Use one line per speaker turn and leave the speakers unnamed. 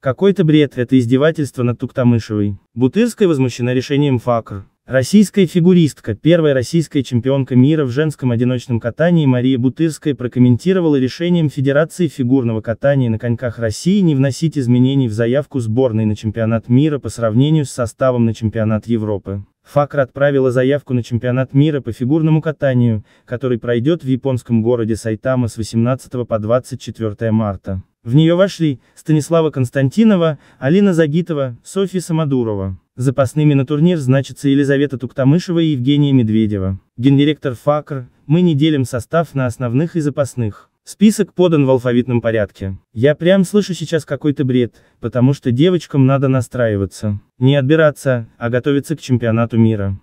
Какой-то бред, это издевательство над Туктамышевой. Бутырская возмущена решением ФАКР. Российская фигуристка, первая российская чемпионка мира в женском одиночном катании Мария Бутырская прокомментировала решением Федерации фигурного катания на коньках России не вносить изменений в заявку сборной на чемпионат мира по сравнению с составом на чемпионат Европы. ФАКР отправила заявку на чемпионат мира по фигурному катанию, который пройдет в японском городе Сайтама с 18 по 24 марта. В нее вошли Станислава Константинова, Алина Загитова, Софья Самодурова. Запасными на турнир значатся Елизавета Туктамышева и Евгения Медведева. Гендиректор ФАКР, мы не делим состав на основных и запасных. Список подан в алфавитном порядке. Я прям слышу сейчас какой-то бред, потому что девочкам надо настраиваться. Не отбираться, а готовиться к чемпионату мира.